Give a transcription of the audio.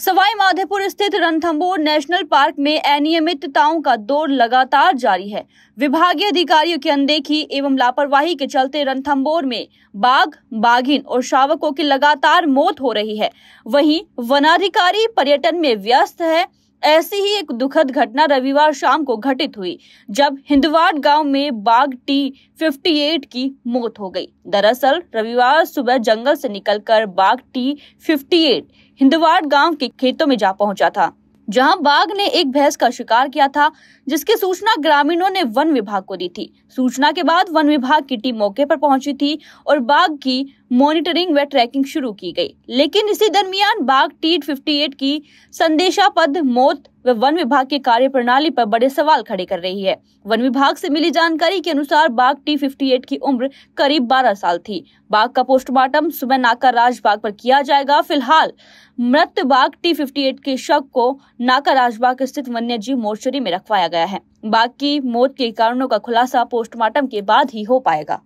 सवाई माधेपुर स्थित Ranthambore national park में अनियमितताओं का दौर लगातार जारी है विभागीय अधिकारियों की अनदेखी एवं लापरवाही के चलते रणथंबोर में बाघ बाघिन और शावकों की लगातार मौत हो रही है वहीं वनाधिकारी पर्यटन में व्यस्त है ऐसी ही एक दुखद घटना रविवार शाम को घटित हुई जब हिंदवाड़ गांव में बाघ टी 58 की मौत हो गई दरअसल रविवार सुबह जंगल से निकलकर बाघ टी 58 हिंदवाड़ गांव के खेतों में जा पहुंचा था जहां बाघ ने एक भैंस का शिकार किया था जिसकी सूचना ग्रामीणों ने वन विभाग को दी थी सूचना के बाद वन विभाग की टीम मौके पर पहुंची थी और बाघ की मॉनिटरिंग व ट्रैकिंग शुरू की गई लेकिन इसी दरमियान बाघ टी फिफ्टी एट की पद मौत व वन विभाग की कार्य प्रणाली पर बड़े सवाल खड़े कर रही है वन विभाग से मिली जानकारी के अनुसार बाघ टी फिफ्टी एट की उम्र करीब बारह साल थी बाघ का पोस्टमार्टम सुबह नाका राजबाग पर किया जाएगा फिलहाल मृत बाघ टी फिफ्टी एट के शव को नाका राजबाग स्थित वन्य जीव मोर्चरी में रखवाया गया है बाघ की मौत के कारणों का खुलासा पोस्टमार्टम के बाद ही हो पाएगा